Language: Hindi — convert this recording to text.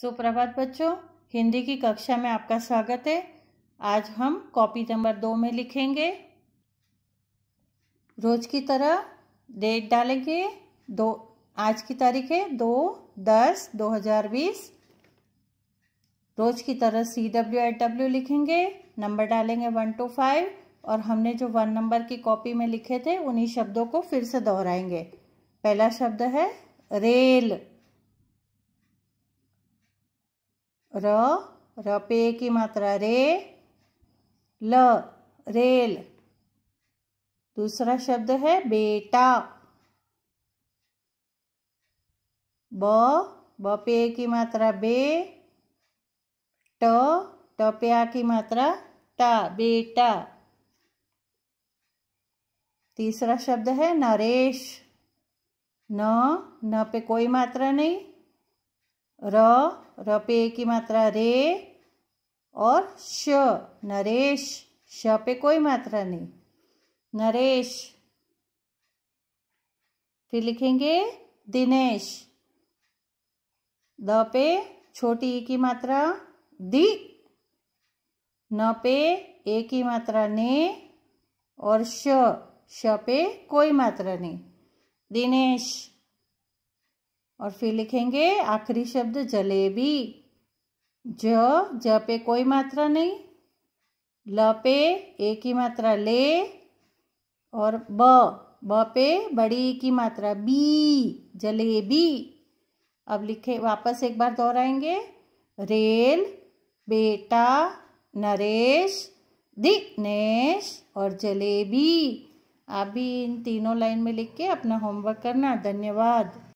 सुप्रभात बच्चों हिंदी की कक्षा में आपका स्वागत है आज हम कॉपी नंबर दो में लिखेंगे रोज की तरह डेट डालेंगे दो आज की तारीख है दो दस दो हजार बीस रोज की तरह सी डब्ल्यू एट डब्ल्यू लिखेंगे नंबर डालेंगे वन टू फाइव और हमने जो वन नंबर की कॉपी में लिखे थे उन्हीं शब्दों को फिर से दोहराएंगे पहला शब्द है रेल र र पे की मात्रा रे ल रेल दूसरा शब्द है बेटा ब ब पे की मात्रा बे ट ट पे आ की मात्रा टा बेटा तीसरा शब्द है नरेश न न पे कोई मात्रा नहीं र र पे की मात्रा रे और श नरेश श पे कोई मात्रा नहीं नरेश फिर लिखेंगे दिनेश द पे छोटी ई की मात्रा दी न पे ए की मात्रा ने और श श पे कोई मात्रा नहीं दिनेश और फिर लिखेंगे आखिरी शब्द जलेबी ज ज पे कोई मात्रा नहीं ल पे एक की मात्रा ले और ब ब पे बड़ी की मात्रा बी जलेबी अब लिखे वापस एक बार दोहराएंगे रेल बेटा नरेश दिनेश और जलेबी आप भी इन तीनों लाइन में लिख के अपना होमवर्क करना धन्यवाद